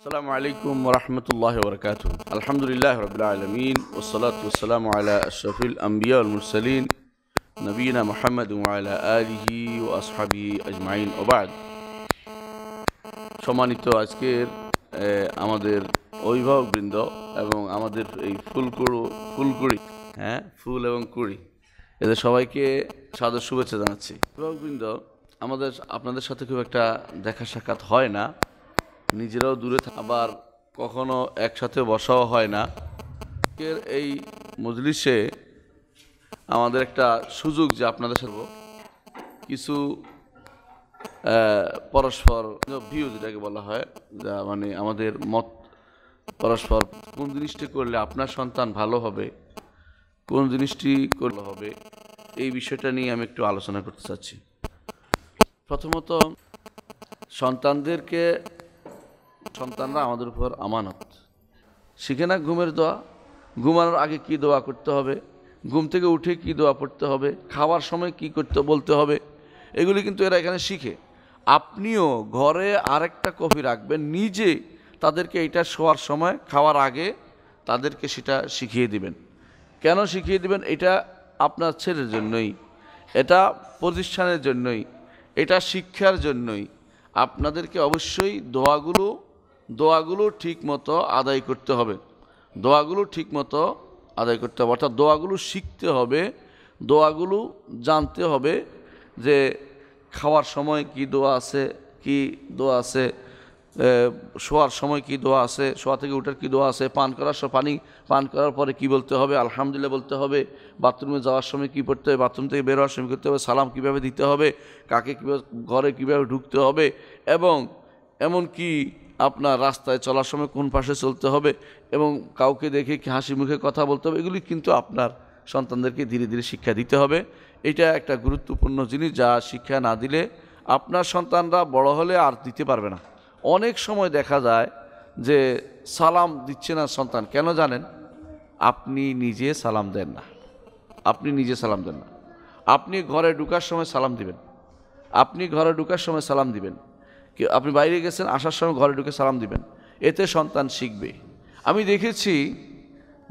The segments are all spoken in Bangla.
السلام عليكم ورحمة الله وبركاته الحمد لله رب العالمين والصلاة والسلام على أشرف الأنبياء والمرسلين نبينا محمد وعلى آله وأصحابه أجمعين وبعد شماني সম্মানিত আজকের আমাদের অভিভাবকবৃন্দ এবং আমাদের এই ফুলকুড়ো ফুলকুড়ি হ্যাঁ ফুল এবং কুড়ি এদের সবাইকে সাদর শুভেচ্ছা জানাচ্ছি অভিভাবকবৃন্দ আমাদের আপনাদের সাথে খুব একটা দেখা সাক্ষাৎ হয় না নিজেরাও দূরে আবার কখনো একসাথে বসাও হয় না এই মজলিসে আমাদের একটা সুযোগ যে আপনাদের সাথে কিছু পরস্পর ভিউ যেটাকে বলা হয় যা মানে আমাদের মত পরস্পর কোন জিনিসটি করলে আপনার সন্তান ভালো হবে কোন জিনিসটি করলে হবে এই বিষয়টা নিয়ে আমি একটু আলোচনা করতে চাচ্ছি প্রথমত সন্তানদেরকে সন্তানরা আমাদের উপর আমানত শিখে না ঘুমের দোয়া ঘুমানোর আগে কি দোয়া করতে হবে ঘুম থেকে উঠে কি দোয়া পড়তে হবে খাওয়ার সময় কি করতে বলতে হবে এগুলি কিন্তু এরা এখানে শিখে আপনিও ঘরে আরেকটা কফি রাখবেন নিজে তাদেরকে এটা শোয়ার সময় খাওয়ার আগে তাদেরকে সেটা শিখিয়ে দিবেন কেন শিখিয়ে দিবেন এটা আপনার ছেলের জন্যই এটা প্রতিষ্ঠানের জন্যই এটা শিক্ষার জন্যই আপনাদেরকে অবশ্যই দোয়াগুলো দোয়াগুলো ঠিক মতো আদায় করতে হবে দোয়াগুলো ঠিক মতো আদায় করতে হবে অর্থাৎ দোয়াগুলো শিখতে হবে দোয়াগুলো জানতে হবে যে খাওয়ার সময় কি দোয়া আছে কি দোয়া আছে শোয়ার সময় কি দোয়া আছে শোয়া থেকে উঠার কি দোয়া আছে পান করার সময় পানি পান করার পরে কি বলতে হবে আলহামদুলিল্লাহ বলতে হবে বাথরুমে যাওয়ার সময় কি পড়তে হবে বাথরুম থেকে বেরোয়ার সময় করতে হবে সালাম কিভাবে দিতে হবে কাকে কীভাবে ঘরে কিভাবে ঢুকতে হবে এবং এমন কি আপনার রাস্তায় চলার সময় কোন পাশে চলতে হবে এবং কাউকে দেখে হাসি মুখে কথা বলতে হবে এগুলি কিন্তু আপনার সন্তানদেরকে ধীরে ধীরে শিক্ষা দিতে হবে এটা একটা গুরুত্বপূর্ণ জিনিস যা শিক্ষা না দিলে আপনার সন্তানরা বড় হলে আর দিতে পারবে না অনেক সময় দেখা যায় যে সালাম দিচ্ছে না সন্তান কেন জানেন আপনি নিজে সালাম দেন না আপনি নিজে সালাম দেন না আপনি ঘরে ঢুকার সময় সালাম দিবেন আপনি ঘরে ঢুকার সময় সালাম দিবেন আপনি বাইরে গেছেন আসার সময় ঘরে ঢুকে সালাম দিবেন এতে সন্তান শিখবে আমি দেখেছি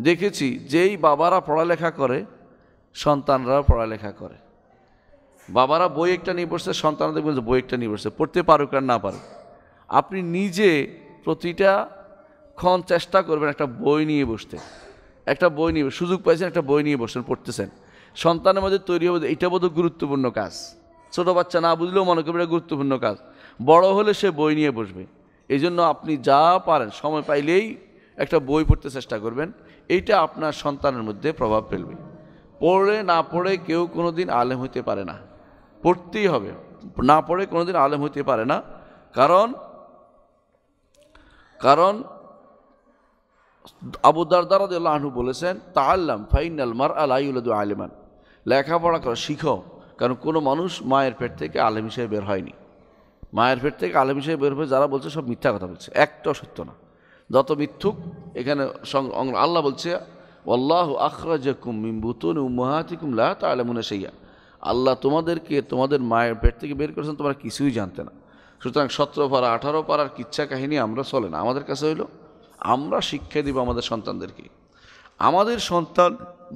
দেখেছি যেই বাবারা পড়ালেখা করে সন্তানরা পড়ালেখা করে বাবারা বই একটা নিয়ে বসছে সন্তানরা দেখবেন বই একটা নিয়ে বসছে পড়তে পারুক আর না পারুক আপনি নিজে প্রতিটা ক্ষণ চেষ্টা করবেন একটা বই নিয়ে বসতে একটা বই নিয়ে সুযোগ পাইছেন একটা বই নিয়ে বসছেন পড়তেছেন সন্তানের মধ্যে তৈরি হবে এটা বোধ গুরুত্বপূর্ণ কাজ ছোটো বাচ্চা না বুঝলেও মনে করবে এটা গুরুত্বপূর্ণ কাজ বড় হলে সে বই নিয়ে বসবে এই জন্য আপনি যা পারেন সময় পাইলেই একটা বই পড়তে চেষ্টা করবেন এইটা আপনার সন্তানের মধ্যে প্রভাব ফেলবে পড়ে না পড়ে কেউ কোনো দিন আলেম হইতে পারে না পড়তেই হবে না পড়ে কোনো দিন আলেম হইতে পারে না কারণ কারণ আবু দারদারাদ আহনু বলেছেন তা আল্লাম ফাইনাল মার আলাইউল্লাদু আলেমান লেখাপড়া করা শিখো কারণ কোনো মানুষ মায়ের পেট থেকে আলেম হিসেবে বের হয়নি মায়ের ফের থেকে আলেম হিসেবে বের হয়ে যারা বলছে সব মিথ্যা কথা বলছে একটাও সত্য না যত মিথ্যুক এখানে আল্লাহ বলছে আল্লাহ আখরাজাকুম মিম্বুতুন উম্মাহাতিকুম লা তাআলামুনা সেইয়া আল্লাহ তোমাদেরকে তোমাদের মায়ের পেট থেকে বের করেছেন তোমরা কিছুই জানতে না সুতরাং সতেরো পারা আঠারো পারার কিচ্ছা কাহিনী আমরা চলে না আমাদের কাছে হইল আমরা শিক্ষা দিব আমাদের সন্তানদেরকে আমাদের সন্তান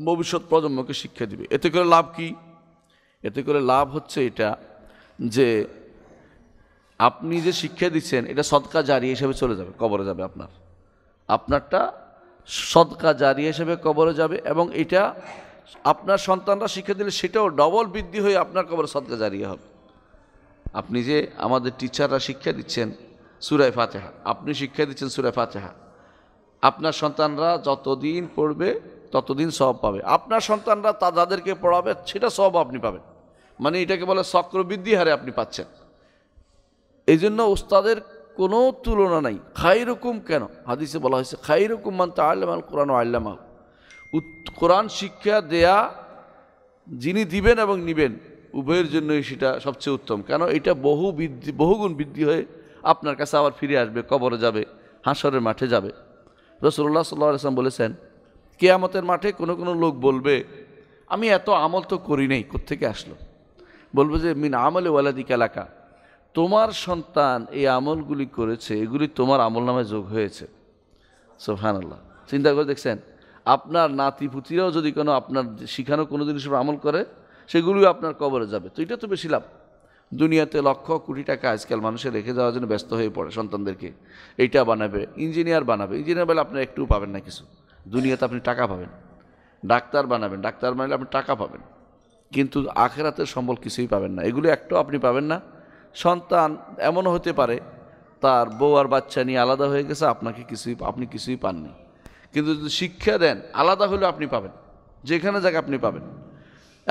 ভবিষ্যৎ প্রজন্মকে শিক্ষা দিবে এতে করে লাভ কি এতে করে লাভ হচ্ছে এটা যে আপনি যে শিক্ষা দিচ্ছেন এটা সদকা জারি হিসেবে চলে যাবে কবরে যাবে আপনার আপনারটা সদকা জারি হিসেবে কবরে যাবে এবং এটা আপনার সন্তানরা শিক্ষা দিলে সেটাও ডবল বৃদ্ধি হয়ে আপনার কবরে সদকা জারি হবে আপনি যে আমাদের টিচাররা শিক্ষা দিচ্ছেন সুরায় ফাতেহা আপনি শিক্ষা দিচ্ছেন সুরায় ফাতেহা আপনার সন্তানরা যতদিন পড়বে ততদিন সব পাবে আপনার সন্তানরা তা যাদেরকে পড়াবে সেটা সব আপনি পাবেন মানে এটাকে বলে চক্রবৃদ্ধি হারে আপনি পাচ্ছেন এই জন্য ওস্তাদের কোনো তুলনা নাই খাইরকম কেন হাদিসে বলা হয়েছে খাইরকম মান তা আল্লাম কোরআন আল্লামা কোরআন শিক্ষা দেয়া যিনি দিবেন এবং নিবেন উভয়ের জন্যই সেটা সবচেয়ে উত্তম কেন এটা বহু বৃদ্ধি বহুগুণ বৃদ্ধি হয়ে আপনার কাছে আবার ফিরে আসবে কবরে যাবে হাঁসরের মাঠে যাবে রসুল্লাহ সাল্লাহ আসলাম বলেছেন কেয়ামতের মাঠে কোনো কোনো লোক বলবে আমি এত আমল তো করি নেই কোথেকে আসলো বলবো যে মিন আমলে ওয়ালাদিক এলাকা তোমার সন্তান এই আমলগুলি করেছে এগুলি তোমার আমল নামে যোগ হয়েছে সোফান আল্লাহ চিন্তা করে দেখছেন আপনার নাতি পুতিরাও যদি কোনো আপনার শিখানো কোনো জিনিস আমল করে সেগুলিও আপনার কবরে যাবে তো এটা তো বেশি লাভ দুনিয়াতে লক্ষ কোটি টাকা আজকাল মানুষের রেখে যাওয়ার জন্য ব্যস্ত হয়ে পড়ে সন্তানদেরকে এইটা বানাবে ইঞ্জিনিয়ার বানাবে ইঞ্জিনিয়ার বলে আপনার একটু পাবেন না কিছু দুনিয়াতে আপনি টাকা পাবেন ডাক্তার বানাবেন ডাক্তার বানালে আপনি টাকা পাবেন কিন্তু আখেরাতের সম্বল কিছুই পাবেন না এগুলো একটাও আপনি পাবেন না সন্তান এমন হতে পারে তার বউ আর বাচ্চা নিয়ে আলাদা হয়ে গেছে আপনাকে কিছুই আপনি কিছুই পাননি কিন্তু যদি শিক্ষা দেন আলাদা হলেও আপনি পাবেন যেখানে যাক আপনি পাবেন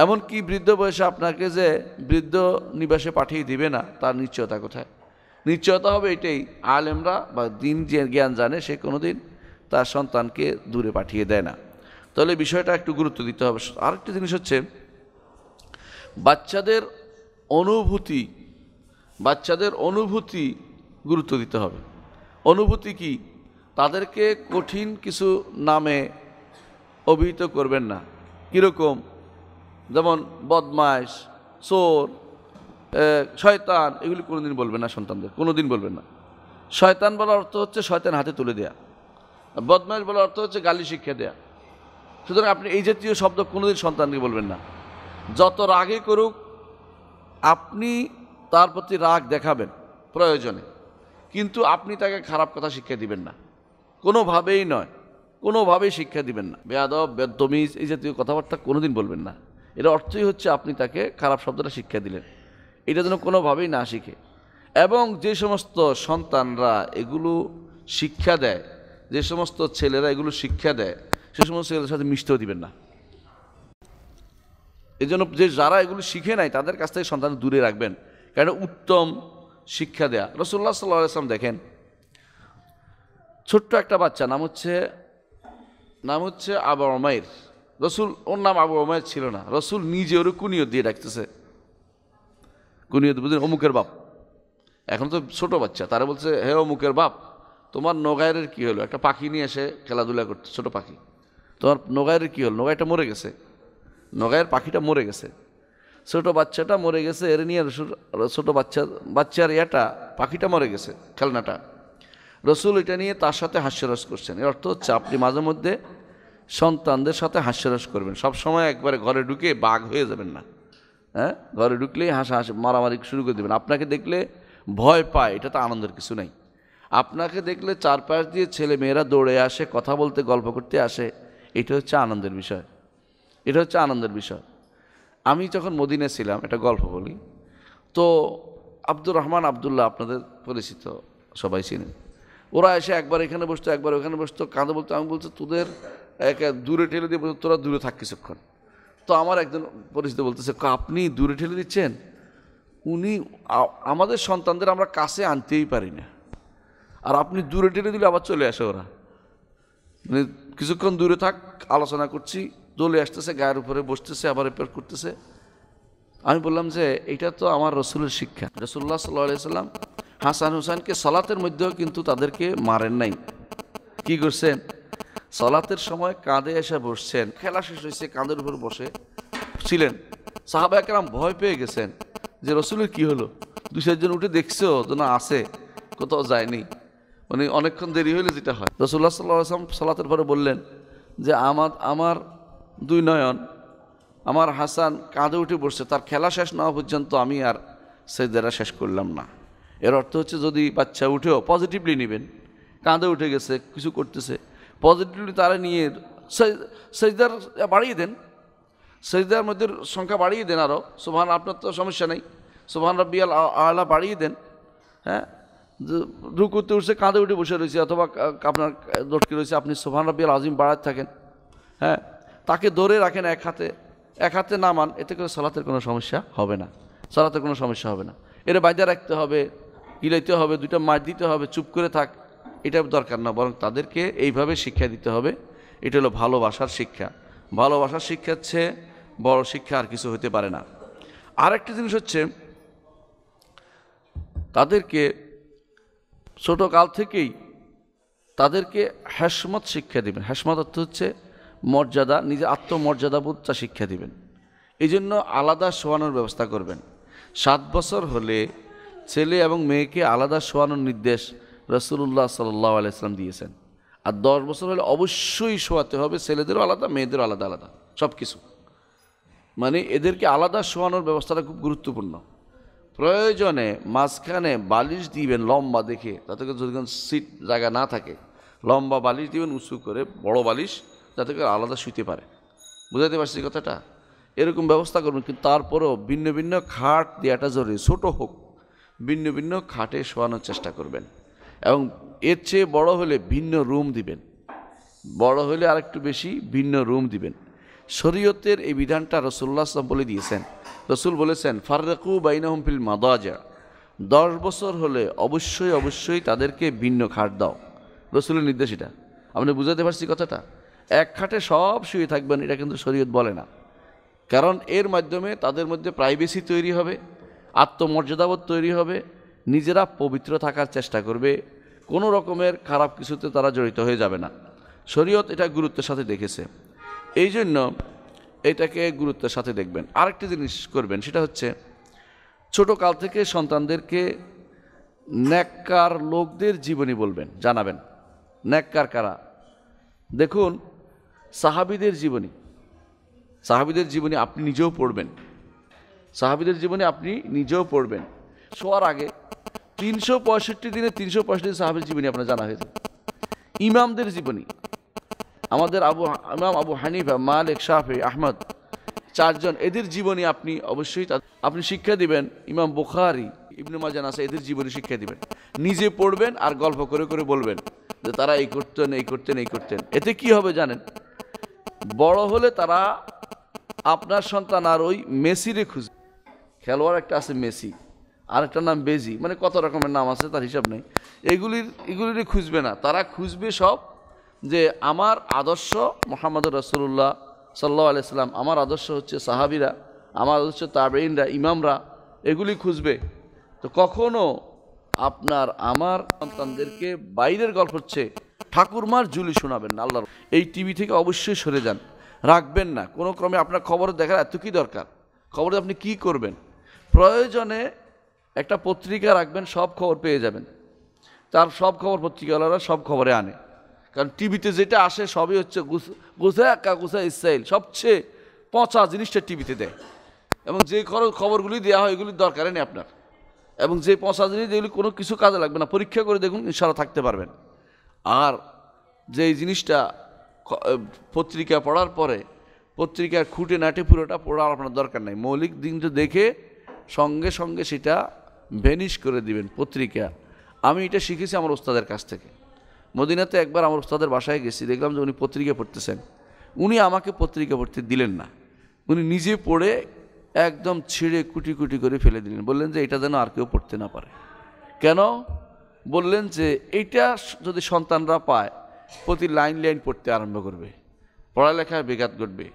এমনকি বৃদ্ধ বয়সে আপনাকে যে বৃদ্ধ নিবাসে পাঠিয়ে দিবে না তার নিশ্চয়তা কোথায় নিশ্চয়তা হবে এটাই আলেমরা বা দিন যে জ্ঞান জানে সে কোনো দিন তার সন্তানকে দূরে পাঠিয়ে দেয় না তাহলে বিষয়টা একটু গুরুত্ব দিতে হবে আরেকটা জিনিস হচ্ছে বাচ্চাদের অনুভূতি বাচ্চাদের অনুভূতি গুরুত্ব দিতে হবে অনুভূতি কি তাদেরকে কঠিন কিছু নামে অভিহিত করবেন না কীরকম যেমন বদমাস চোর শয়তান এগুলি কোনোদিন বলবেন না সন্তানদের কোনোদিন বলবেন না শয়তান বলার অর্থ হচ্ছে শয়তান হাতে তুলে দেয়া বদমাস বলার অর্থ হচ্ছে গালি শিক্ষা দেয়া সুতরাং আপনি এই জাতীয় শব্দ কোনোদিন সন্তানকে বলবেন না যত রাগে করুক আপনি তার প্রতি রাগ দেখাবেন প্রয়োজনে কিন্তু আপনি তাকে খারাপ কথা শিক্ষা দিবেন না কোনোভাবেই নয় কোনোভাবেই শিক্ষা দিবেন না বেয়াদব বেদমিজ এই জাতীয় কথাবার্তা কোনোদিন বলবেন না এর অর্থই হচ্ছে আপনি তাকে খারাপ শব্দটা শিক্ষা দিলেন এটা যেন কোনোভাবেই না শিখে এবং যে সমস্ত সন্তানরা এগুলো শিক্ষা দেয় যে সমস্ত ছেলেরা এগুলো শিক্ষা দেয় সে সমস্ত ছেলেদের সাথে মিশতেও দিবেন না এজন্য যে যারা এগুলো শিখে নাই তাদের কাছ থেকে সন্তান দূরে রাখবেন কারণ উত্তম শিক্ষা দেয়া রসুল্লাহ সাল্লাহ আসলাম দেখেন ছোট্ট একটা বাচ্চা নাম হচ্ছে নাম হচ্ছে আবু অমায়ের রসুল ওর নাম আবু অমায়ের ছিল না রসুল নিজে ওর কুনিয়ত দিয়ে ডাকতেছে কুনিয়ত বুঝলেন অমুকের বাপ এখন তো ছোট বাচ্চা তারা বলছে হে অমুকের বাপ তোমার নগায়ের কি হলো একটা পাখি নিয়ে এসে খেলাধুলা করতে ছোট পাখি তোমার নগায়ের কি হলো নগাইটা মরে গেছে নগায়ের পাখিটা মরে গেছে ছোট বাচ্চাটা মরে গেছে এর নিয়ে রসুল ছোট বাচ্চা বাচ্চার ইয়াটা পাখিটা মরে গেছে খেলনাটা রসুল এটা নিয়ে তার সাথে হাস্যরস করছেন এর অর্থ হচ্ছে আপনি মাঝে মধ্যে সন্তানদের সাথে হাস্যরস করবেন সব সময় একবারে ঘরে ঢুকে বাঘ হয়ে যাবেন না হ্যাঁ ঘরে ঢুকলেই হাসা হাসি মারামারি শুরু করে দেবেন আপনাকে দেখলে ভয় পায় এটা তো আনন্দের কিছু নাই আপনাকে দেখলে চারপাশ দিয়ে ছেলে মেয়েরা দৌড়ে আসে কথা বলতে গল্প করতে আসে এটা হচ্ছে আনন্দের বিষয় এটা হচ্ছে আনন্দের বিষয় আমি যখন মদিনে ছিলাম এটা গল্প বলি তো আব্দুর রহমান আবদুল্লাহ আপনাদের পরিচিত সবাই চিনেন ওরা এসে একবার এখানে বসতো একবার ওখানে বসতো কাঁদো বলতো আমি বলতো তোদের এক দূরে ঠেলে দিয়ে বলতো তোরা দূরে থাক কিছুক্ষণ তো আমার একজন পরিচিত বলতেছে আপনি দূরে ঠেলে দিচ্ছেন উনি আমাদের সন্তানদের আমরা কাছে আনতেই পারি না আর আপনি দূরে ঠেলে দিলে আবার চলে আসে ওরা মানে কিছুক্ষণ দূরে থাক আলোচনা করছি দোলে আসতেছে গায়ের উপরে বসতেছে আবার রিপেয়ার করতেছে আমি বললাম যে এটা তো আমার রসুলের শিক্ষা রসুল্লাহ সাল্লাহ সাল্লাম হাসান হুসেনকে সলাতের মধ্যেও কিন্তু তাদেরকে মারেন নাই কি করছেন সলাতের সময় কাঁধে এসে বসছেন খেলা শেষ হয়েছে কাঁধের উপর বসে ছিলেন সাহাবা একরাম ভয় পেয়ে গেছেন যে রসুলের কি হলো দু চারজন উঠে দেখছো যেন আসে কোথাও যায়নি মানে অনেকক্ষণ দেরি হইলে যেটা হয় রসুল্লাহ সাল্লাহ আসলাম সলাতের পরে বললেন যে আমার আমার দুই নয়ন আমার হাসান কাঁধে উঠে বসছে তার খেলা শেষ না পর্যন্ত আমি আর সেজদাটা শেষ করলাম না এর অর্থ হচ্ছে যদি বাচ্চা উঠেও পজিটিভলি নেবেন কাঁধে উঠে গেছে কিছু করতেছে পজিটিভলি তারা নিয়ে সেজদার বাড়িয়ে দেন সেজদার মধ্যে সংখ্যা বাড়িয়ে দেন আরও সোভান আপনার তো সমস্যা নেই সোভান রব্বিয়াল আলা বাড়িয়ে দেন হ্যাঁ রুকুতে উঠছে কাঁধে উঠে বসে রয়েছে অথবা আপনার দটকে রয়েছে আপনি সোভান রব্বিয়াল আজিম বাড়াতে থাকেন হ্যাঁ তাকে ধরে রাখেন এক হাতে এক হাতে নামান এতে করে সলাতের কোনো সমস্যা হবে না সালাতের কোনো সমস্যা হবে না এটা বাইদা রাখতে হবে ইলাইতে হবে দুইটা মাছ দিতে হবে চুপ করে থাক এটা দরকার না বরং তাদেরকে এইভাবে শিক্ষা দিতে হবে এটা হলো ভালোবাসার শিক্ষা ভালোবাসার শিক্ষা হচ্ছে বড় শিক্ষা আর কিছু হতে পারে না আরেকটা জিনিস হচ্ছে তাদেরকে ছোটো কাল থেকেই তাদেরকে হ্যাসমত শিক্ষা দেবেন হ্যাসমত অর্থ হচ্ছে মর্যাদা নিজের আত্মমর্যাদাবোধটা শিক্ষা দিবেন এই জন্য আলাদা শোয়ানোর ব্যবস্থা করবেন সাত বছর হলে ছেলে এবং মেয়েকে আলাদা শোয়ানোর নির্দেশ রসুল্লাহ সাল্লাহ আলাইসলাম দিয়েছেন আর দশ বছর হলে অবশ্যই শোয়াতে হবে ছেলেদেরও আলাদা মেয়েদেরও আলাদা আলাদা সব কিছু মানে এদেরকে আলাদা শোয়ানোর ব্যবস্থাটা খুব গুরুত্বপূর্ণ প্রয়োজনে মাঝখানে বালিশ দিবেন লম্বা দেখে তাতে যদি সিট জায়গা না থাকে লম্বা বালিশ দিবেন উঁচু করে বড় বালিশ যাতে করে আলাদা শুইতে পারে বুঝাতে পারছি কথাটা এরকম ব্যবস্থা করবেন কিন্তু তারপরেও ভিন্ন ভিন্ন খাট দেওয়াটা জরুরি ছোটো হোক ভিন্ন ভিন্ন খাটে শোয়ানোর চেষ্টা করবেন এবং এর চেয়ে বড়ো হলে ভিন্ন রুম দিবেন বড় হলে আর একটু বেশি ভিন্ন রুম দিবেন শরীয়তের এই বিধানটা রসুল্লাহ সাহ বলে দিয়েছেন রসুল বলেছেন ফাররাকু বাইনাহম ফিল মাদাজা দশ বছর হলে অবশ্যই অবশ্যই তাদেরকে ভিন্ন খাট দাও রসুলের নির্দেশ এটা আপনি বুঝাতে পারছি কথাটা এক খাটে সব শুয়ে থাকবেন এটা কিন্তু শরীয়ত বলে না কারণ এর মাধ্যমে তাদের মধ্যে প্রাইভেসি তৈরি হবে আত্মমর্যাদাবোধ তৈরি হবে নিজেরা পবিত্র থাকার চেষ্টা করবে কোনো রকমের খারাপ কিছুতে তারা জড়িত হয়ে যাবে না শরীয়ত এটা গুরুত্বের সাথে দেখেছে এই জন্য এটাকে গুরুত্বের সাথে দেখবেন আরেকটি জিনিস করবেন সেটা হচ্ছে ছোটো কাল থেকে সন্তানদেরকে ন্যাক্কার লোকদের জীবনী বলবেন জানাবেন ন্যাক্কার কারা দেখুন সাহাবিদের জীবনী সাহাবিদের জীবনী আপনি নিজেও পড়বেন সাহাবিদের জীবনী আপনি নিজেও পড়বেন শোয়ার আগে তিনশো পঁয়ষট্টি দিনে তিনশো পঁয়ষট্টি সাহাবির জীবনী আপনার জানা হয়েছে ইমামদের জীবনী আমাদের আবু ইমাম আবু হানিফা মালিক শাহি আহমদ চারজন এদের জীবনী আপনি অবশ্যই আপনি শিক্ষা দিবেন ইমাম বুখারি ইবনু মাজান আছে এদের জীবনী শিক্ষা দিবেন নিজে পড়বেন আর গল্প করে করে বলবেন যে তারা এই করতেন এই করতেন এই করতেন এতে কি হবে জানেন বড় হলে তারা আপনার সন্তান আর ওই মেসিরে খুঁজে খেলোয়াড় একটা আছে মেসি আর একটা নাম বেজি মানে কত রকমের নাম আছে তার হিসাব নেই এগুলির এগুলির খুঁজবে না তারা খুঁজবে সব যে আমার আদর্শ মোহাম্মদ রসুল্লাহ সাল্লাহ আলাইসাল্লাম আমার আদর্শ হচ্ছে সাহাবিরা আমার আদর্শ তাবেইনরা ইমামরা এগুলি খুঁজবে তো কখনো আপনার আমার সন্তানদেরকে বাইরের গল্প হচ্ছে ঠাকুরমার জুলি শোনাবেন না আল্লাহর এই টিভি থেকে অবশ্যই সরে যান রাখবেন না কোনো ক্রমে আপনার খবর দেখার এত কী দরকার খবরে আপনি কি করবেন প্রয়োজনে একটা পত্রিকা রাখবেন সব খবর পেয়ে যাবেন তার সব খবর পত্রিকাওয়ালারা সব খবরে আনে কারণ টিভিতে যেটা আসে সবই হচ্ছে গুসা কা গুসা ইসরায়েল সবচেয়ে পচা জিনিসটা টিভিতে দেয় এবং যে খবরগুলি দেওয়া হয় এগুলির দরকারে নেই আপনার এবং যে পচা জিনিস এগুলি কোনো কিছু কাজে লাগবে না পরীক্ষা করে দেখুন ইশারা থাকতে পারবেন আর যে জিনিসটা পত্রিকা পড়ার পরে পত্রিকার খুঁটে নাটে পুরোটা পড়ার আপনার দরকার নাই মৌলিক দিনটা দেখে সঙ্গে সঙ্গে সেটা ভ্যানিশ করে দিবেন পত্রিকা আমি এটা শিখেছি আমার ওস্তাদের কাছ থেকে মদিনাতে একবার আমার ওস্তাদের বাসায় গেছি দেখলাম যে উনি পত্রিকা পড়তেছেন উনি আমাকে পত্রিকা পড়তে দিলেন না উনি নিজে পড়ে একদম ছিঁড়ে কুটি কুটি করে ফেলে দিলেন বললেন যে এটা যেন আর কেউ পড়তে না পারে কেন বললেন যে এইটা যদি সন্তানরা পায় প্রতি লাইন লাইন পড়তে আরম্ভ করবে পড়ালেখায় বেঘাত ঘটবে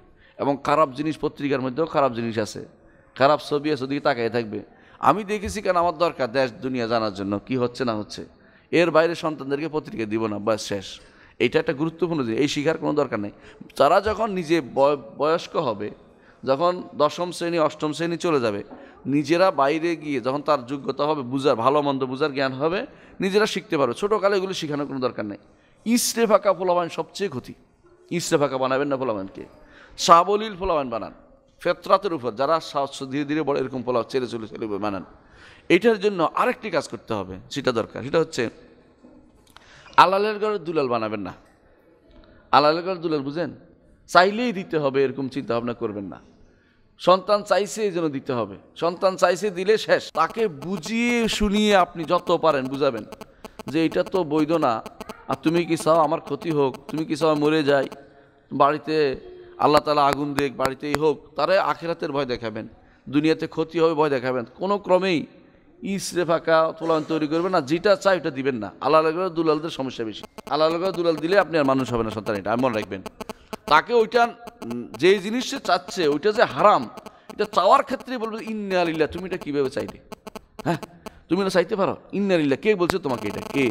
এবং খারাপ জিনিস পত্রিকার মধ্যেও খারাপ জিনিস আছে খারাপ ছবি আছে ওদিকে তাকাই থাকবে আমি দেখেছি কেন আমার দরকার দেশ দুনিয়া জানার জন্য কি হচ্ছে না হচ্ছে এর বাইরে সন্তানদেরকে পত্রিকা দিব না বয়স শেষ এটা একটা গুরুত্বপূর্ণ জিনিস এই শিখার কোনো দরকার নেই তারা যখন নিজে বয়স্ক হবে যখন দশম শ্রেণী অষ্টম শ্রেণী চলে যাবে নিজেরা বাইরে গিয়ে যখন তার যোগ্যতা হবে বুঝার ভালো মন্দ বুঝার জ্ঞান হবে নিজেরা শিখতে পারবে ছোটোকালে এগুলো শেখানোর কোনো দরকার নেই ইস্টে ফাঁকা ফোলাবান সবচেয়ে ক্ষতি ইস্টে ফাঁকা বানাবেন না ফোলাবানকে সাবলীল ফোলাবান বানান ফেতরাতের উপর যারা ধীরে ধীরে বড় এরকম ফোলা ছেড়ে চলে চলে বানান এটার জন্য আরেকটি কাজ করতে হবে সেটা দরকার সেটা হচ্ছে আলালের ঘরে দুলাল বানাবেন না আলালের ঘরে দুলাল বুঝেন চাইলেই দিতে হবে এরকম চিন্তা ভাবনা করবেন না সন্তান চাইছে এই জন্য দিতে হবে সন্তান চাইছে দিলে শেষ তাকে বুঝিয়ে শুনিয়ে আপনি যত পারেন বুঝাবেন যে এটা তো বৈধ না আর তুমি কি চাও আমার ক্ষতি হোক তুমি কি চাও মরে যাই বাড়িতে আল্লাহ তালা আগুন দেখ বাড়িতেই হোক তারে আখেরাতের ভয় দেখাবেন দুনিয়াতে ক্ষতি হবে ভয় দেখাবেন কোনো ক্রমেই ইসরে ফাঁকা তোলা তৈরি করবেন না যেটা চাই ওটা দিবেন না আল্লাহ দুলালদের সমস্যা বেশি আল্লাহ দুলাল দিলে আপনি আর মানুষ হবে না সন্তান এটা মনে রাখবেন তাকে ওইটা যে জিনিস সে চাচ্ছে ওইটা যে হারাম এটা চাওয়ার ক্ষেত্রে বলবে ইন্নালিল্লা তুমি এটা কীভাবে চাইলে হ্যাঁ তুমি এটা চাইতে পারো ইন্নালিল্লা কে বলছে তোমাকে এটা কে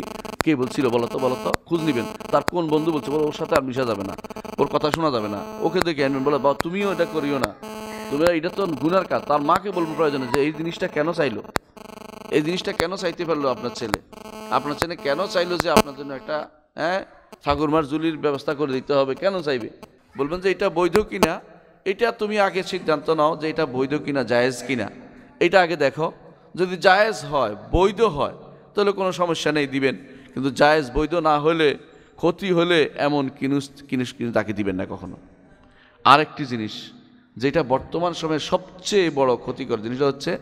কে বলছিল বলো তো বলো তো খোঁজ নেবেন তার কোন বন্ধু বলছে বলো ওর সাথে আর মিশা যাবে না ওর কথা শোনা যাবে না ওকে দেখে আনবেন বলো বা তুমিও এটা করিও না তুমি এটা তো গুনার কাজ তার মাকে বলবো প্রয়োজনে যে এই জিনিসটা কেন চাইলো এই জিনিসটা কেন চাইতে পারলো আপনার ছেলে আপনার ছেলে কেন চাইলো যে আপনার জন্য একটা হ্যাঁ ঠাকুরমার জুলির ব্যবস্থা করে দিতে হবে কেন চাইবে বলবেন যে এটা বৈধ কিনা এটা তুমি আগে সিদ্ধান্ত নাও যে এটা বৈধ কিনা জায়েজ কিনা এটা আগে দেখো যদি জায়েজ হয় বৈধ হয় তাহলে কোনো সমস্যা নেই দিবেন কিন্তু জায়েজ বৈধ না হলে ক্ষতি হলে এমন কিনুস কিনুস কিনু তাকে দিবেন না কখনো আরেকটি জিনিস যেটা বর্তমান সময়ে সবচেয়ে বড় ক্ষতিকর জিনিসটা হচ্ছে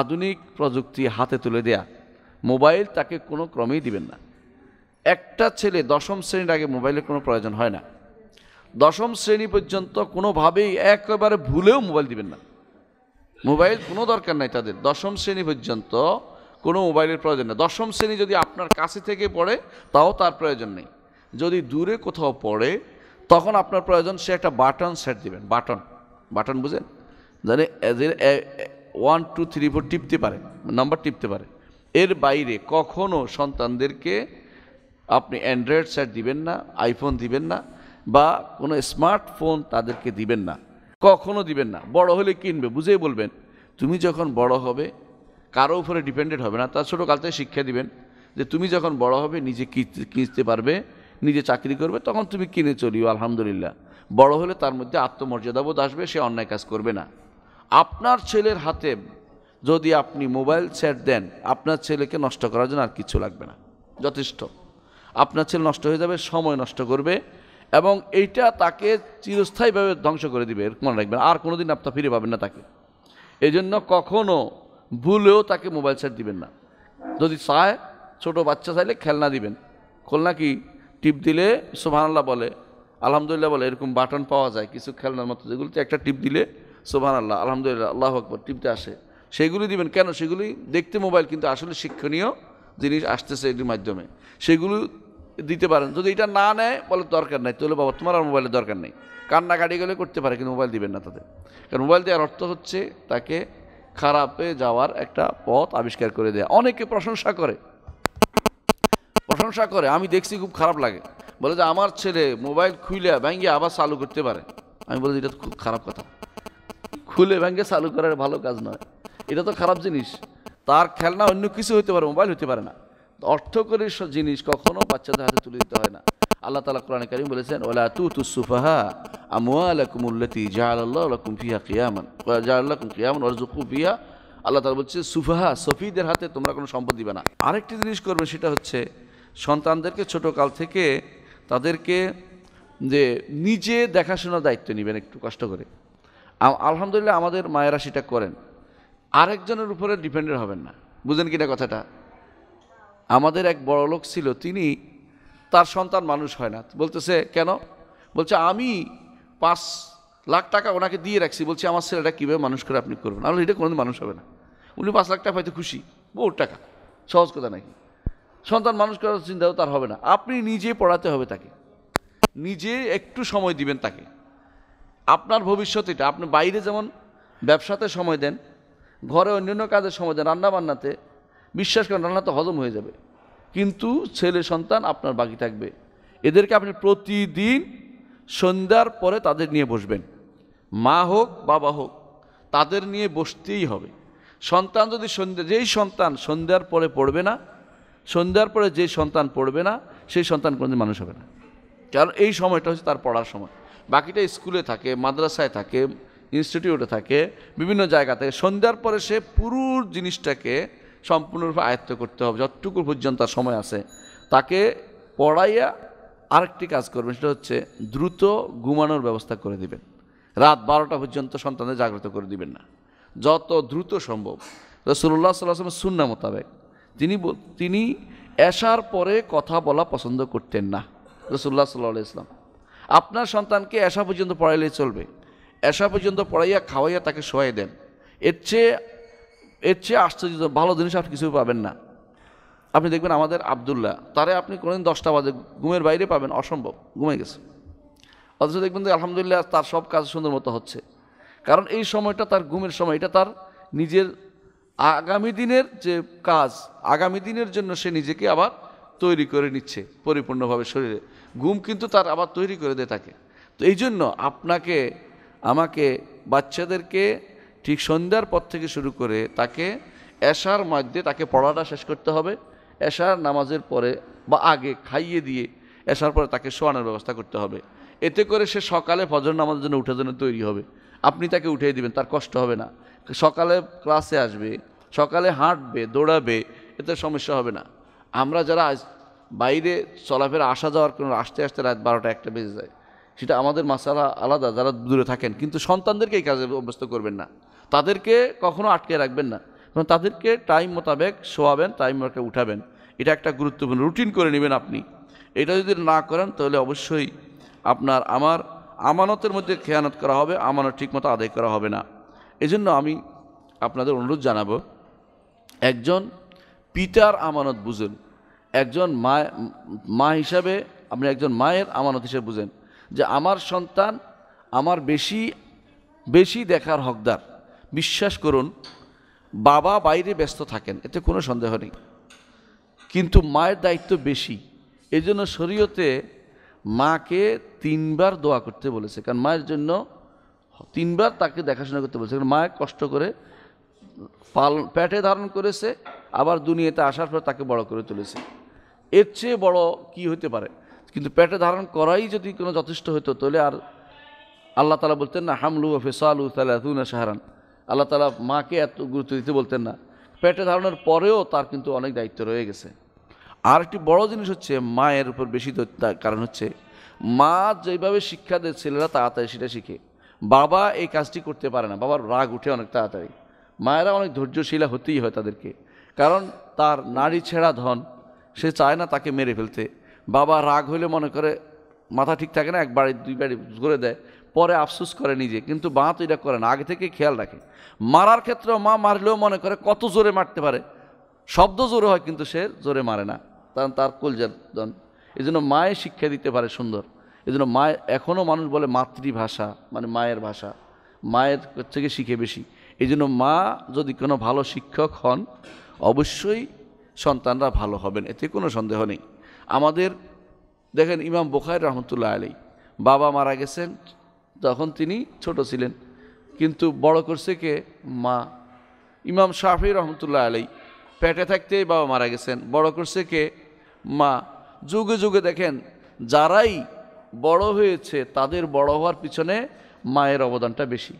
আধুনিক প্রযুক্তি হাতে তুলে দেয়া মোবাইল তাকে কোনো ক্রমেই দিবেন না একটা ছেলে দশম শ্রেণীর আগে মোবাইলের কোনো প্রয়োজন হয় না দশম শ্রেণী পর্যন্ত কোনোভাবেই একেবারে ভুলেও মোবাইল দিবেন না মোবাইল কোনো দরকার নাই তাদের দশম শ্রেণী পর্যন্ত কোনো মোবাইলের প্রয়োজন নেই দশম শ্রেণী যদি আপনার কাছে থেকে পড়ে তাও তার প্রয়োজন নেই যদি দূরে কোথাও পড়ে তখন আপনার প্রয়োজন সে একটা বাটন সেট দিবেন বাটন বাটন বুঝেন জানে ওয়ান টু থ্রি ফোর টিপতে পারে নাম্বার টিপতে পারে এর বাইরে কখনো সন্তানদেরকে আপনি অ্যান্ড্রয়েড সেট দিবেন না আইফোন দিবেন না বা কোনো স্মার্টফোন তাদেরকে দিবেন না কখনো দিবেন না বড় হলে কিনবে বুঝেই বলবেন তুমি যখন বড় হবে কারো উপরে ডিপেন্ডেন্ট হবে না তার ছোটো কাল থেকে শিক্ষা দিবেন যে তুমি যখন বড় হবে নিজে কিনতে পারবে নিজে চাকরি করবে তখন তুমি কিনে চলিও আলহামদুলিল্লাহ বড় হলে তার মধ্যে আত্মমর্যাদাবোধ আসবে সে অন্যায় কাজ করবে না আপনার ছেলের হাতে যদি আপনি মোবাইল সেট দেন আপনার ছেলেকে নষ্ট করার জন্য আর কিছু লাগবে না যথেষ্ট আপনার ছেলে নষ্ট হয়ে যাবে সময় নষ্ট করবে এবং এইটা তাকে চিরস্থায়ীভাবে ধ্বংস করে দিবে মনে রাখবেন আর কোনো দিন আপনার ফিরে পাবেন না তাকে এই জন্য কখনও ভুলেও তাকে মোবাইল সেট দিবেন না যদি চায় ছোট বাচ্চা চাইলে খেলনা দিবেন খোলনা কি টিপ দিলে সোভানাল্লাহ বলে আলহামদুলিল্লাহ বলে এরকম বাটন পাওয়া যায় কিছু খেলনার মতো যেগুলোতে একটা টিপ দিলে আল্লাহ আলহামদুলিল্লাহ আল্লাহ আকবর টিপতে আসে সেগুলি দিবেন কেন সেগুলি দেখতে মোবাইল কিন্তু আসলে শিক্ষণীয় জিনিস আসতেছে এটির মাধ্যমে সেগুলো দিতে পারেন যদি এটা না নেয় বলে দরকার নেই তাহলে বাবা তোমার আর মোবাইলের দরকার নেই কান্নাকাটি গেলে করতে পারে কিন্তু মোবাইল দিবেন না তাদের কারণ মোবাইল দেওয়ার অর্থ হচ্ছে তাকে খারাপে যাওয়ার একটা পথ আবিষ্কার করে দেয় অনেকে প্রশংসা করে প্রশংসা করে আমি দেখছি খুব খারাপ লাগে বলে যে আমার ছেলে মোবাইল খুলে ব্যাঙ্গে আবার চালু করতে পারে আমি বলি এটা তো খুব খারাপ কথা খুলে ব্যাঙ্গে চালু করার ভালো কাজ নয় এটা তো খারাপ জিনিস তার খেলনা অন্য কিছু হতে পারে মোবাইল হতে পারে না অর্থকরী জিনিস কখনো বাচ্চাদের হাতে তুলে দিতে হয় না আল্লাহ তালা কোরআন করিম বলেছেন ওলা তু তু সুফাহা আমুয়ালাকুমুল্লতি জাহাল্লাহকুম ফিহা কিয়ামান জাহাল্লাকুম কিয়ামান অরজুকু ফিয়া আল্লাহ তালা বলছে সুফাহা সফিদের হাতে তোমরা কোনো সম্পদ দিবে না আরেকটি জিনিস করবে সেটা হচ্ছে সন্তানদেরকে ছোটোকাল থেকে তাদেরকে যে নিজে দেখাশোনার দায়িত্ব নেবেন একটু কষ্ট করে আলহামদুলিল্লাহ আমাদের মায়েরা সেটা করেন আরেকজনের উপরে ডিপেন্ডেন্ট হবেন না বুঝেন কিনা কথাটা আমাদের এক বড় লোক ছিল তিনি তার সন্তান মানুষ হয় না বলতেছে কেন বলছে আমি পাঁচ লাখ টাকা ওনাকে দিয়ে রাখছি বলছি আমার ছেলেটা কীভাবে মানুষ করে আপনি করবেন আমি এটা কোনোদিন মানুষ হবে না উনি পাঁচ লাখ টাকা হয়তো খুশি বহু টাকা সহজ কথা নাকি সন্তান মানুষ করার চিন্তাও তার হবে না আপনি নিজে পড়াতে হবে তাকে নিজে একটু সময় দিবেন তাকে আপনার ভবিষ্যৎ এটা আপনি বাইরে যেমন ব্যবসাতে সময় দেন ঘরে অন্যান্য কাজে সময় দেন রান্নাবান্নাতে বিশ্বাস করেন রান্না তো হজম হয়ে যাবে কিন্তু ছেলে সন্তান আপনার বাকি থাকবে এদেরকে আপনি প্রতিদিন সন্ধ্যার পরে তাদের নিয়ে বসবেন মা হোক বাবা হোক তাদের নিয়ে বসতেই হবে সন্তান যদি সন্ধ্যা যেই সন্তান সন্ধ্যার পরে পড়বে না সন্ধ্যার পরে যে সন্তান পড়বে না সেই সন্তান কোনোদিন মানুষ হবে না কারণ এই সময়টা হচ্ছে তার পড়ার সময় বাকিটা স্কুলে থাকে মাদ্রাসায় থাকে ইনস্টিটিউটে থাকে বিভিন্ন জায়গা থাকে সন্ধ্যার পরে সে পুরো জিনিসটাকে সম্পূর্ণরূপে আয়ত্ত করতে হবে যতটুকু পর্যন্ত তার সময় আছে তাকে পড়াইয়া আরেকটি কাজ করবেন সেটা হচ্ছে দ্রুত ঘুমানোর ব্যবস্থা করে দিবেন রাত বারোটা পর্যন্ত সন্তানদের জাগ্রত করে দিবেন না যত দ্রুত সম্ভব রসুল্লাহ সাল্লাহামের সুন্না মোতাবেক তিনি তিনি এসার পরে কথা বলা পছন্দ করতেন না রসুল্লাহ সাল্লাহ ইসলাম আপনার সন্তানকে এসা পর্যন্ত পড়াইলে চলবে এসা পর্যন্ত পড়াইয়া খাওয়াইয়া তাকে শোয়াই দেন এর চেয়ে এর চেয়ে আশ্চর্য ভালো জিনিস আপনি কিছু পাবেন না আপনি দেখবেন আমাদের আবদুল্লাহ তারে আপনি কোনোদিন দশটা বাজে ঘুমের বাইরে পাবেন অসম্ভব ঘুমে গেছে অথচ দেখবেন যে আলহামদুলিল্লাহ তার সব কাজ সুন্দর মতো হচ্ছে কারণ এই সময়টা তার ঘুমের সময় এটা তার নিজের আগামী দিনের যে কাজ আগামী দিনের জন্য সে নিজেকে আবার তৈরি করে নিচ্ছে পরিপূর্ণভাবে শরীরে ঘুম কিন্তু তার আবার তৈরি করে দেয় তাকে তো এই জন্য আপনাকে আমাকে বাচ্চাদেরকে ঠিক সন্ধ্যার পর থেকে শুরু করে তাকে এশার মধ্যে তাকে পড়াটা শেষ করতে হবে এশার নামাজের পরে বা আগে খাইয়ে দিয়ে এশার পরে তাকে শোয়ানোর ব্যবস্থা করতে হবে এতে করে সে সকালে ফজর নামাজের জন্য উঠার জন্য তৈরি হবে আপনি তাকে উঠিয়ে দিবেন তার কষ্ট হবে না সকালে ক্লাসে আসবে সকালে হাঁটবে দৌড়াবে এতে সমস্যা হবে না আমরা যারা আজ বাইরে চলাফেরা আসা যাওয়ার কোনো আসতে আসতে রাত বারোটা একটা বেজে যায় সেটা আমাদের মাসালা আলাদা যারা দূরে থাকেন কিন্তু সন্তানদেরকে এই কাজে অভ্যস্ত করবেন না তাদেরকে কখনো আটকে রাখবেন না কারণ তাদেরকে টাইম মোতাবেক শোয়াবেন টাইম মোতাবেক উঠাবেন এটা একটা গুরুত্বপূর্ণ রুটিন করে নেবেন আপনি এটা যদি না করেন তাহলে অবশ্যই আপনার আমার আমানতের মধ্যে খেয়ানত করা হবে আমানত ঠিকমতো আদায় করা হবে না এজন্য আমি আপনাদের অনুরোধ জানাবো একজন পিতার আমানত বুঝেন একজন মা মা হিসাবে আপনি একজন মায়ের আমানত হিসেবে বুঝেন যে আমার সন্তান আমার বেশি বেশি দেখার হকদার বিশ্বাস করুন বাবা বাইরে ব্যস্ত থাকেন এতে কোনো সন্দেহ নেই কিন্তু মায়ের দায়িত্ব বেশি এজন্য শরীয়তে মাকে তিনবার দোয়া করতে বলেছে কারণ মায়ের জন্য তিনবার তাকে দেখাশোনা করতে বলেছে কারণ মায়ের কষ্ট করে পাল প্যাটে ধারণ করেছে আবার দুনিয়াতে আসার পর তাকে বড় করে তুলেছে এর চেয়ে বড় কি হতে পারে কিন্তু প্যাটে ধারণ করাই যদি কোনো যথেষ্ট হতো তাহলে আর আল্লাহ তালা বলতেন না হামলু ফেসালু তালা সাহারান আল্লাহ তালা মাকে এত গুরুত্ব দিতে বলতেন না পেটে ধারণের পরেও তার কিন্তু অনেক দায়িত্ব রয়ে গেছে আর একটি বড়ো জিনিস হচ্ছে মায়ের উপর বেশি কারণ হচ্ছে মা যেভাবে শিক্ষা দেয় ছেলেরা তাড়াতাড়ি সেটা শিখে বাবা এই কাজটি করতে পারে না বাবার রাগ উঠে অনেক তাড়াতাড়ি মায়েরা অনেক ধৈর্যশীলা হতেই হয় তাদেরকে কারণ তার নারী ছেঁড়া ধন সে চায় না তাকে মেরে ফেলতে বাবা রাগ হলে মনে করে মাথা ঠিক থাকে না এক বাড়ি দুই বাড়ি করে দেয় পরে আফসুস করে নিজে কিন্তু মা তো এটা করে না আগে থেকে খেয়াল রাখে মারার ক্ষেত্রেও মা মারলেও মনে করে কত জোরে মারতে পারে শব্দ জোরে হয় কিন্তু সে জোরে মারে না কারণ তার কলজান এই জন্য মায়ে শিক্ষা দিতে পারে সুন্দর এই জন্য মায়ের এখনও মানুষ বলে মাতৃভাষা মানে মায়ের ভাষা মায়ের থেকে শিখে বেশি এই জন্য মা যদি কোনো ভালো শিক্ষক হন অবশ্যই সন্তানরা ভালো হবেন এতে কোনো সন্দেহ নেই আমাদের দেখেন ইমাম বোখাই রহমতুল্লাহ আলী বাবা মারা গেছেন তখন তিনি ছোট ছিলেন কিন্তু বড় করছে কে মা ইমাম শাহি রহমতুল্লাহ আলাই পেটে থাকতেই বাবা মারা গেছেন বড় করছে কে মা যুগে যুগে দেখেন যারাই বড় হয়েছে তাদের বড় হওয়ার পিছনে মায়ের অবদানটা বেশি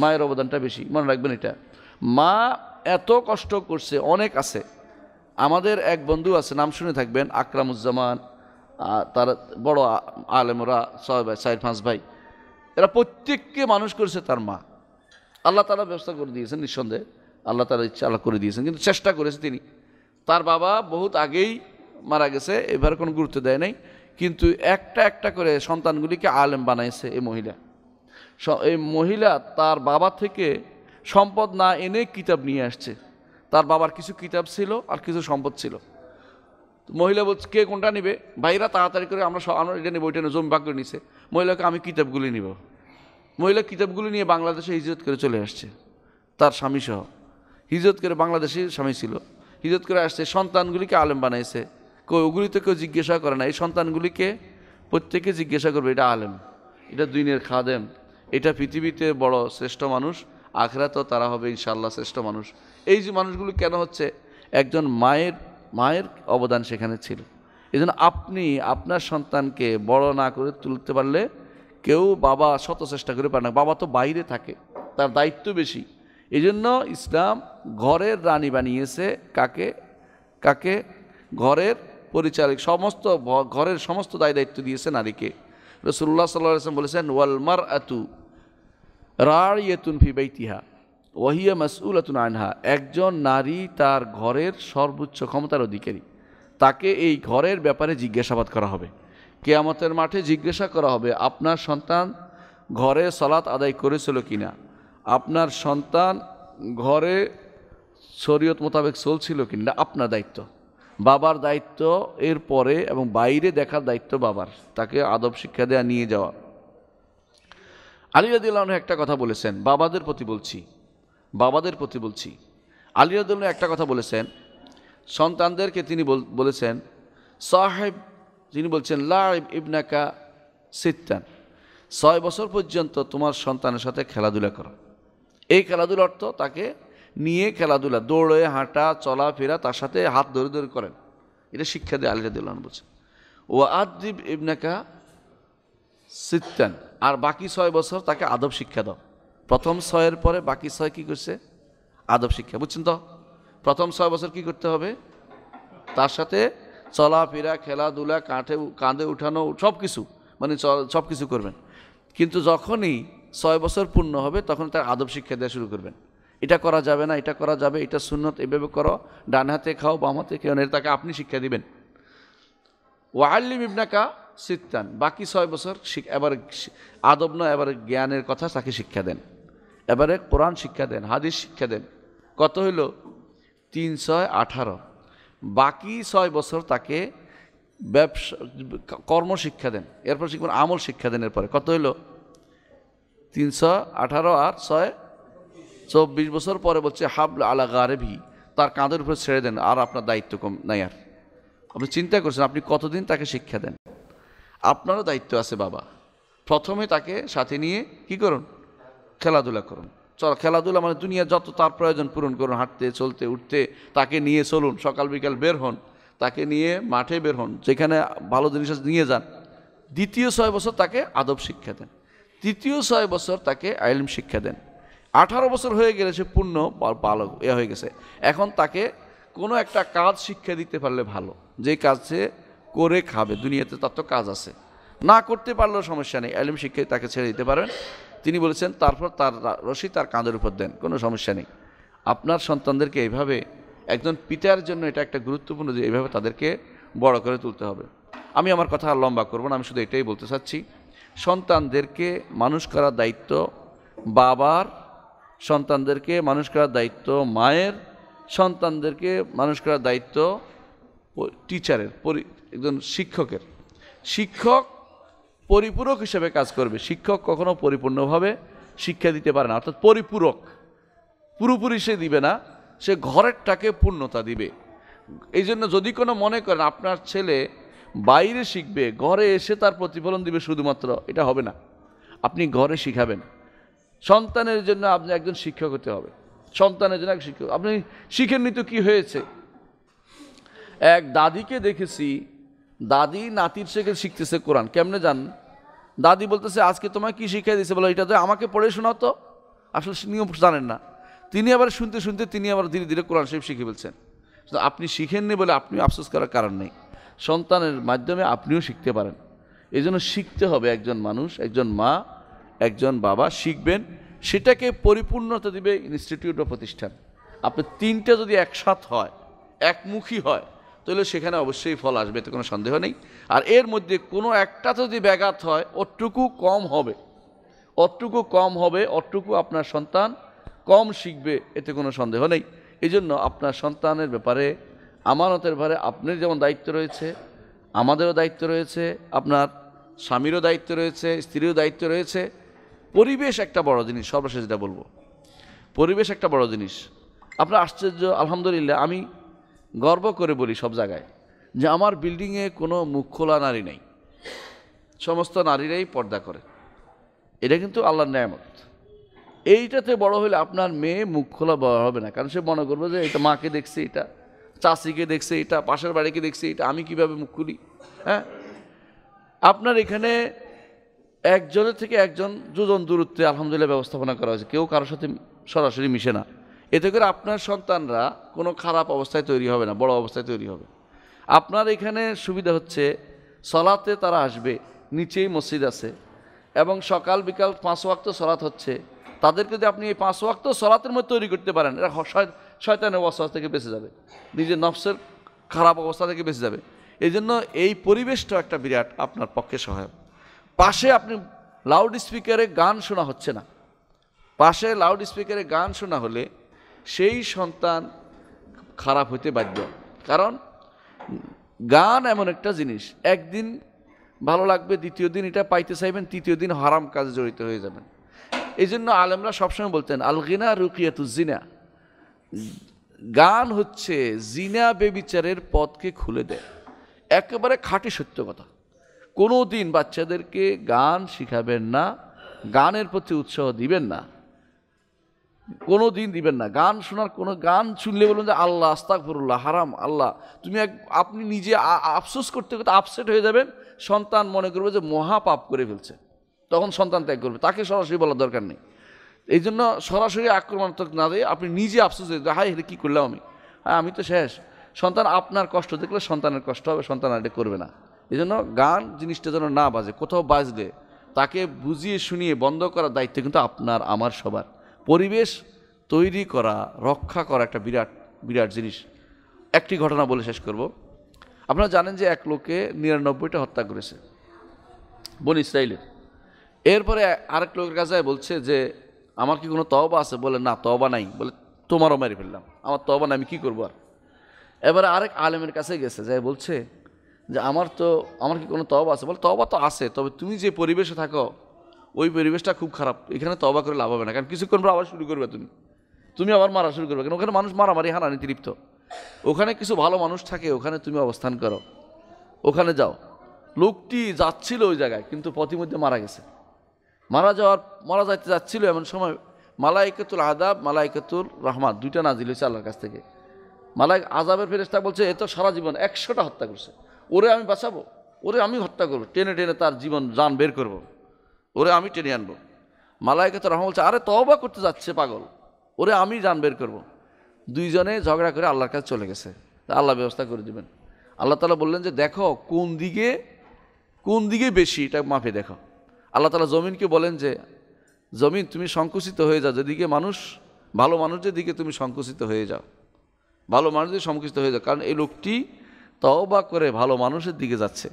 মায়ের অবদানটা বেশি মনে রাখবেন এটা মা এত কষ্ট করছে অনেক আছে আমাদের এক বন্ধু আছে নাম শুনে থাকবেন আকরামুজ্জামান তার বড় আলেমরা সাহেব সাহেব ফাঁস ভাই এরা প্রত্যেককে মানুষ করেছে তার মা আল্লাহ তালা ব্যবস্থা করে দিয়েছেন নিঃসন্দেহে আল্লাহ তালা ইচ্ছা আল্লাহ করে দিয়েছেন কিন্তু চেষ্টা করেছে তিনি তার বাবা বহুত আগেই মারা গেছে এবার কোনো গুরুত্ব দেয় নাই কিন্তু একটা একটা করে সন্তানগুলিকে আলেম বানাইছে এই মহিলা এই মহিলা তার বাবা থেকে সম্পদ না এনে কিতাব নিয়ে আসছে তার বাবার কিছু কিতাব ছিল আর কিছু সম্পদ ছিল মহিলা বলছে কে কোনটা নেবে ভাইরা তাড়াতাড়ি করে আমরা আমরা এটা নেবো ওইটা জমি বাক্য নিছে মহিলাকে আমি কিতাবগুলি নিব মহিলা কিতাবগুলি নিয়ে বাংলাদেশে হিজরত করে চলে আসছে তার স্বামী সহ হিজরত করে বাংলাদেশে স্বামী ছিল হিজরত করে আসছে সন্তানগুলিকে আলেম বানাইছে কেউ ওগুলি তো কেউ জিজ্ঞাসা করে না এই সন্তানগুলিকে প্রত্যেকে জিজ্ঞাসা করবে এটা আলেম এটা দুইনের খাদেম এটা পৃথিবীতে বড় শ্রেষ্ঠ মানুষ তো তারা হবে ইনশাল্লাহ শ্রেষ্ঠ মানুষ এই যে মানুষগুলি কেন হচ্ছে একজন মায়ের মায়ের অবদান সেখানে ছিল এই আপনি আপনার সন্তানকে বড় না করে তুলতে পারলে কেউ বাবা শত চেষ্টা করে পারে না বাবা তো বাইরে থাকে তার দায়িত্ব বেশি এই জন্য ইসলাম ঘরের রানী বানিয়েছে কাকে কাকে ঘরের পরিচালক সমস্ত ঘরের সমস্ত দায় দায়িত্ব দিয়েছে নারীকে রসুল্লাহ সাল্লাহ বলেছেন ওয়ালমার আতু রাড় ইয়েতুন ফি বাইতিহা ওয়াহিয়া মাসউলাতুন আনহা একজন নারী তার ঘরের সর্বোচ্চ ক্ষমতার অধিকারী তাকে এই ঘরের ব্যাপারে জিজ্ঞাসাবাদ করা হবে কেয়ামতের মাঠে জিজ্ঞাসা করা হবে আপনার সন্তান ঘরে সলাৎ আদায় করেছিল কি না আপনার সন্তান ঘরে শরীয়ত মোতাবেক চলছিল কি না আপনার দায়িত্ব বাবার দায়িত্ব এর পরে এবং বাইরে দেখার দায়িত্ব বাবার তাকে আদব শিক্ষা দেয়া নিয়ে যাওয়া আলী রাদিল্লাহ একটা কথা বলেছেন বাবাদের প্রতি বলছি বাবাদের প্রতি বলছি আলী রাদুল্লাহ একটা কথা বলেছেন সন্তানদেরকে তিনি বলেছেন সাহেব তিনি বলছেন লাইব ইবনাকা সিত্তান ছয় বছর পর্যন্ত তোমার সন্তানের সাথে খেলাধুলা করো এই খেলাধুলার অর্থ তাকে নিয়ে খেলাধুলা দৌড়ে হাঁটা চলাফেরা তার সাথে হাত ধরে ধরে করেন এটা শিক্ষা দেয় আলী রাদুল্লাহ বলছেন ও আদিব ইবনাকা সিত্তান আর বাকি ছয় বছর তাকে আদব শিক্ষা দাও প্রথম ছয়ের পরে বাকি ছয় কি করছে আদব শিক্ষা বুঝছেন তো প্রথম ছয় বছর কি করতে হবে তার সাথে চলাফেরা খেলাধুলা কাঁঠে কাঁধে উঠানো সব কিছু মানে সব কিছু করবেন কিন্তু যখনই ছয় বছর পূর্ণ হবে তখন তার আদব শিক্ষা দেওয়া শুরু করবেন এটা করা যাবে না এটা করা যাবে এটা সুন্নত এভাবে করো ডান হাতে খাও বাম হাতে খেও তাকে আপনি শিক্ষা দিবেন ওয়াহলি ইবনাকা সিত্তান বাকি ছয় বছর এবার আদব নয় এবার জ্ঞানের কথা তাকে শিক্ষা দেন এবারে কোরআন শিক্ষা দেন হাদিস শিক্ষা দেন কত হইল তিন ছয় আঠারো বাকি ছয় বছর তাকে ব্যবসা কর্ম শিক্ষা দেন এরপর শিখবেন আমল শিক্ষা দেন এরপরে কত হইল তিনশো আঠারো আর ছয় চব্বিশ বছর পরে বলছে হাবল আলা ভি তার কাঁধের উপরে ছেড়ে দেন আর আপনার দায়িত্ব কম নাই আর আপনি চিন্তা করছেন আপনি কতদিন তাকে শিক্ষা দেন আপনারও দায়িত্ব আছে বাবা প্রথমে তাকে সাথে নিয়ে কি করুন খেলাধুলা করুন চল খেলাধুলা মানে দুনিয়া যত তার প্রয়োজন পূরণ করুন হাঁটতে চলতে উঠতে তাকে নিয়ে চলুন সকাল বিকাল বের হন তাকে নিয়ে মাঠে বের হন যেখানে ভালো জিনিস নিয়ে যান দ্বিতীয় ছয় বছর তাকে আদব শিক্ষা দেন তৃতীয় ছয় বছর তাকে আইলম শিক্ষা দেন আঠারো বছর হয়ে গেলে সে পূর্ণ বালক এ হয়ে গেছে এখন তাকে কোনো একটা কাজ শিক্ষা দিতে পারলে ভালো যে কাজ সে করে খাবে দুনিয়াতে তার তো কাজ আছে না করতে পারলেও সমস্যা নেই আলিম শিক্ষায় তাকে ছেড়ে দিতে পারেন তিনি বলেছেন তারপর তার রশি তার কাঁধের উপর দেন কোনো সমস্যা নেই আপনার সন্তানদেরকে এইভাবে একজন পিতার জন্য এটা একটা গুরুত্বপূর্ণ যে এইভাবে তাদেরকে বড় করে তুলতে হবে আমি আমার কথা আর লম্বা করবো না আমি শুধু এটাই বলতে চাচ্ছি সন্তানদেরকে মানুষ করার দায়িত্ব বাবার সন্তানদেরকে মানুষ করার দায়িত্ব মায়ের সন্তানদেরকে মানুষ করার দায়িত্ব টিচারের একজন শিক্ষকের শিক্ষক পরিপূরক হিসেবে কাজ করবে শিক্ষক কখনো পরিপূর্ণভাবে শিক্ষা দিতে পারে না অর্থাৎ পরিপূরক পুরোপুরি সে দিবে না সে ঘরেরটাকে পূর্ণতা দিবে এই জন্য যদি কোনো মনে করেন আপনার ছেলে বাইরে শিখবে ঘরে এসে তার প্রতিফলন দিবে শুধুমাত্র এটা হবে না আপনি ঘরে শিখাবেন সন্তানের জন্য আপনি একজন শিক্ষক হতে হবে সন্তানের জন্য এক শিক্ষক আপনি শিখেননি তো কী হয়েছে এক দাদিকে দেখেছি দাদি নাতির শেখে শিখতেছে কোরআন কেমনে জান দাদি বলতেছে আজকে তোমায় কি শিখিয়ে দিয়েছে বলে এটা তো আমাকে পড়ে শোনাও তো আসলে নিয়ম জানেন না তিনি আবার শুনতে শুনতে তিনি আবার ধীরে ধীরে কোরআন শরীফ শিখে ফেলছেন আপনি শিখেননি বলে আপনিও আফসোস করার কারণ নেই সন্তানের মাধ্যমে আপনিও শিখতে পারেন এই জন্য শিখতে হবে একজন মানুষ একজন মা একজন বাবা শিখবেন সেটাকে পরিপূর্ণতা দিবে ইনস্টিটিউট বা প্রতিষ্ঠান আপনি তিনটা যদি একসাথ হয় একমুখী হয় তাহলে সেখানে অবশ্যই ফল আসবে এতে কোনো সন্দেহ নেই আর এর মধ্যে কোনো একটা যদি ব্যাঘাত হয় অটুকু কম হবে অটুকু কম হবে অটুকু আপনার সন্তান কম শিখবে এতে কোনো সন্দেহ নেই এই জন্য আপনার সন্তানের ব্যাপারে আমানতের ব্যাপারে আপনার যেমন দায়িত্ব রয়েছে আমাদেরও দায়িত্ব রয়েছে আপনার স্বামীরও দায়িত্ব রয়েছে স্ত্রীরও দায়িত্ব রয়েছে পরিবেশ একটা বড় জিনিস সর্বশেষ যেটা বলবো পরিবেশ একটা বড় জিনিস আপনার আশ্চর্য আলহামদুলিল্লাহ আমি গর্ব করে বলি সব জায়গায় যে আমার বিল্ডিংয়ে কোনো মুখ খোলা নারী নেই সমস্ত নারীরাই পর্দা করে এটা কিন্তু আল্লাহর নেয়ামত এইটাতে বড় হলে আপনার মেয়ে মুখ খোলা বড় হবে না কারণ সে মনে করবে যে এটা মাকে দেখছে এটা চাষিকে দেখছে এটা পাশের বাড়িকে দেখছে এটা আমি কিভাবে মুখ খুলি হ্যাঁ আপনার এখানে একজনের থেকে একজন দুজন দূরত্বে আলহামদুলিল্লাহ ব্যবস্থাপনা করা হয়েছে কেউ কারোর সাথে সরাসরি মিশে না এতে করে আপনার সন্তানরা কোনো খারাপ অবস্থায় তৈরি হবে না বড় অবস্থায় তৈরি হবে আপনার এখানে সুবিধা হচ্ছে সলাতে তারা আসবে নিচেই মসজিদ আছে এবং সকাল বিকাল পাঁচ ওয়াক্ত সলাত হচ্ছে তাদেরকে যদি আপনি এই পাঁচ ওয়াক্ত সলাতের মধ্যে তৈরি করতে পারেন এটা শয়তানের অবস্থা থেকে বেঁচে যাবে নিজের নফসের খারাপ অবস্থা থেকে বেঁচে যাবে এই জন্য এই পরিবেশটা একটা বিরাট আপনার পক্ষে সহায়ক পাশে আপনি লাউড স্পিকারে গান শোনা হচ্ছে না পাশে লাউড স্পিকারে গান শোনা হলে সেই সন্তান খারাপ হইতে বাধ্য কারণ গান এমন একটা জিনিস একদিন ভালো লাগবে দ্বিতীয় দিন এটা পাইতে চাইবেন তৃতীয় দিন হারাম কাজে জড়িত হয়ে যাবেন এই জন্য আলেমরা সবসময় বলতেন আলগিনা রুকিয়াতু জিনা গান হচ্ছে জিনা বেবিচারের পথকে খুলে দেয় একেবারে খাঁটি সত্য কথা কোনো দিন বাচ্চাদেরকে গান শিখাবেন না গানের প্রতি উৎসাহ দিবেন না কোনো দিন দিবেন না গান শোনার কোনো গান শুনলে বলবেন যে আল্লাহ ফুরুল্লাহ হারাম আল্লাহ তুমি এক আপনি নিজে আফসোস করতে করতে আপসেট হয়ে যাবেন সন্তান মনে করবে যে মহা পাপ করে ফেলছে তখন সন্তান ত্যাগ করবে তাকে সরাসরি বলার দরকার নেই এই জন্য সরাসরি আক্রমণাত্মক না দিয়ে আপনি নিজে আফসোস হয়ে হাই এটা কী করলাম আমি হ্যাঁ আমি তো শেষ সন্তান আপনার কষ্ট দেখলে সন্তানের কষ্ট হবে সন্তান এটা করবে না এই জন্য গান জিনিসটা যেন না বাজে কোথাও বাজলে তাকে বুঝিয়ে শুনিয়ে বন্ধ করার দায়িত্ব কিন্তু আপনার আমার সবার পরিবেশ তৈরি করা রক্ষা করা একটা বিরাট বিরাট জিনিস একটি ঘটনা বলে শেষ করব আপনারা জানেন যে এক লোকে নিরানব্বইটা হত্যা করেছে বন ইসরায়েলের এরপরে আরেক লোকের কাছে বলছে যে আমার কি কোনো তবা আছে বলে না তবা নাই বলে তোমারও মেরে ফেললাম আমার তবা নাই আমি কী করবো আর এবারে আরেক আলেমের কাছে গেছে যাই বলছে যে আমার তো আমার কি কোনো তবা আছে বলে তবা তো আছে তবে তুমি যে পরিবেশে থাকো ওই পরিবেশটা খুব খারাপ এখানে তবা করে লাভ হবে না কারণ কিছুক্ষণ পর আবার শুরু করবে তুমি তুমি আবার মারা শুরু করবে কারণ ওখানে মানুষ মারামারি হানানি তৃপ্ত ওখানে কিছু ভালো মানুষ থাকে ওখানে তুমি অবস্থান করো ওখানে যাও লোকটি যাচ্ছিল ওই জায়গায় কিন্তু পথিমধ্যে মারা গেছে মারা যাওয়ার মারা যাইতে যাচ্ছিল এমন সময় মালাইকাতুল আদাব মালাইকাতুল রহমান দুইটা নাজিল হয়েছে আল্লাহর কাছ থেকে মালাইক আজাবের ফেরেস্তা বলছে এ তো সারা জীবন একশোটা হত্যা করছে ওরে আমি বাঁচাবো ওরে আমি হত্যা করবো টেনে টেনে তার জীবন যান বের করবো ওরে আমি টেনে আনবো মালায়কে তো রহমান বলছে আরে তবা করতে যাচ্ছে পাগল ওরে আমি জান বের করবো দুইজনে ঝগড়া করে আল্লাহর কাছে চলে গেছে আল্লাহ ব্যবস্থা করে দেবেন আল্লাহ তালা বললেন যে দেখো কোন দিকে কোন দিকে বেশি এটা মাপে দেখো আল্লাহ তালা জমিনকে বলেন যে জমিন তুমি সংকুচিত হয়ে যাও যেদিকে মানুষ ভালো মানুষের দিকে তুমি সংকুচিত হয়ে যাও ভালো মানুষ সংকুচিত হয়ে যাও কারণ এই লোকটি তও করে ভালো মানুষের দিকে যাচ্ছে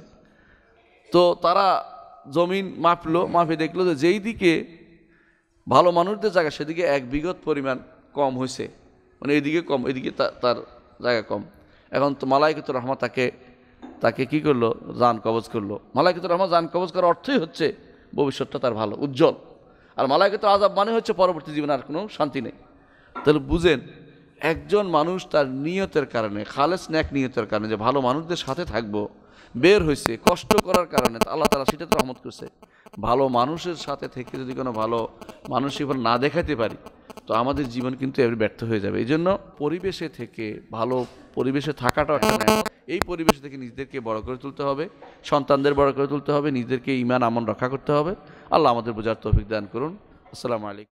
তো তারা জমিন মাপলো মাপে দেখলো যে যেই দিকে ভালো মানুষদের জায়গা সেদিকে এক বিগত পরিমাণ কম হয়েছে মানে এইদিকে কম এইদিকে তার জায়গা কম এখন তো মালাইকুত রহমা তাকে তাকে কি করলো জান কবজ করলো মালাইকুত রহমা যান কবজ করার অর্থই হচ্ছে ভবিষ্যৎটা তার ভালো উজ্জ্বল আর মালাইকুত আজাব মানে হচ্ছে পরবর্তী জীবনে আর কোনো শান্তি নেই তাহলে বুঝেন একজন মানুষ তার নিয়তের কারণে খালেস ন্যাক নিয়তের কারণে যে ভালো মানুষদের সাথে থাকবো বের হয়েছে কষ্ট করার কারণে আল্লাহ তালা সেটা তো রহমত করছে ভালো মানুষের সাথে থেকে যদি কোনো ভালো মানুষ জীবন না দেখাতে পারি তো আমাদের জীবন কিন্তু এবার ব্যর্থ হয়ে যাবে এই জন্য পরিবেশে থেকে ভালো পরিবেশে থাকাটাও একটা এই পরিবেশ থেকে নিজেদেরকে বড় করে তুলতে হবে সন্তানদের বড় করে তুলতে হবে নিজেদেরকে ইমান আমন রক্ষা করতে হবে আল্লাহ আমাদের বোঝার তৌফিক দান করুন আসসালামু আলাইকুম